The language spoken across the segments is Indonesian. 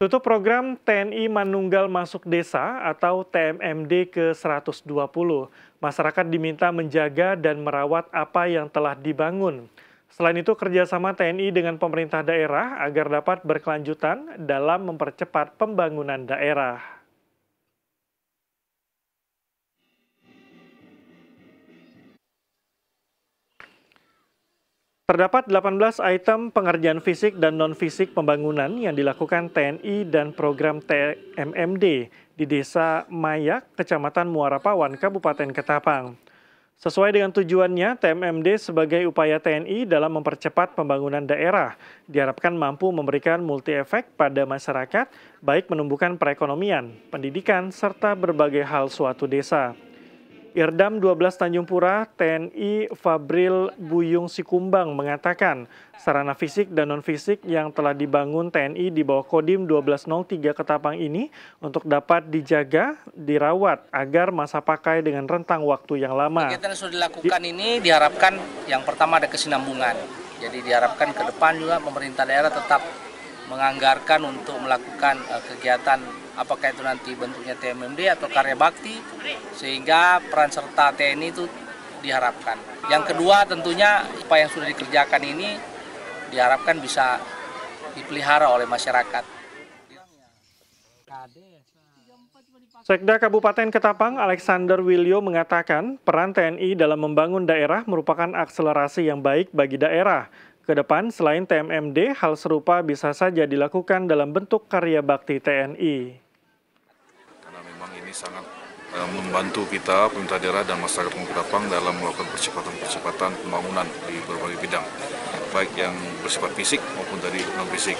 Tutup program TNI Manunggal Masuk Desa atau TMMD ke-120. Masyarakat diminta menjaga dan merawat apa yang telah dibangun. Selain itu, kerjasama TNI dengan pemerintah daerah agar dapat berkelanjutan dalam mempercepat pembangunan daerah. Terdapat 18 item pengerjaan fisik dan non-fisik pembangunan yang dilakukan TNI dan program TMMD di Desa Mayak, Kecamatan Muara Pawan, Kabupaten Ketapang. Sesuai dengan tujuannya, TMMD sebagai upaya TNI dalam mempercepat pembangunan daerah diharapkan mampu memberikan multi efek pada masyarakat, baik menumbuhkan perekonomian, pendidikan, serta berbagai hal suatu desa. Irdam 12 Tanjung Pura TNI Fabril Buyung Sikumbang mengatakan sarana fisik dan non-fisik yang telah dibangun TNI di bawah Kodim 1203 Ketapang ini untuk dapat dijaga, dirawat agar masa pakai dengan rentang waktu yang lama. Kegiatan yang sudah dilakukan ini diharapkan yang pertama ada kesinambungan. Jadi diharapkan ke depan juga pemerintah daerah tetap menganggarkan untuk melakukan uh, kegiatan apakah itu nanti bentuknya TMMD atau karya bakti sehingga peran serta TNI itu diharapkan. Yang kedua tentunya apa yang sudah dikerjakan ini diharapkan bisa dipelihara oleh masyarakat. Sekda Kabupaten Ketapang Alexander Wilio mengatakan peran TNI dalam membangun daerah merupakan akselerasi yang baik bagi daerah Kedepan, selain TMMD, hal serupa bisa saja dilakukan dalam bentuk karya bakti TNI. Karena memang ini sangat eh, membantu kita, pemerintah daerah dan masyarakat Mengkudapang dalam melakukan percepatan-percepatan pembangunan di berbagai bidang, baik yang bersifat fisik maupun dari non-fisik.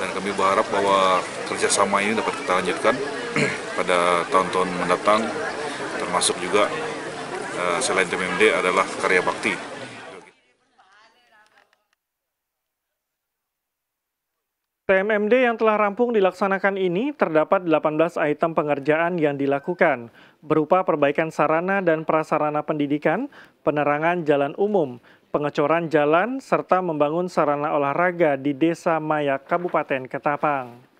Dan kami berharap bahwa kerjasama ini dapat kita lanjutkan pada tahun-tahun mendatang, termasuk juga eh, selain TMMD adalah karya bakti. TMMD yang telah rampung dilaksanakan ini terdapat 18 item pengerjaan yang dilakukan, berupa perbaikan sarana dan prasarana pendidikan, penerangan jalan umum, pengecoran jalan, serta membangun sarana olahraga di Desa Maya, Kabupaten Ketapang.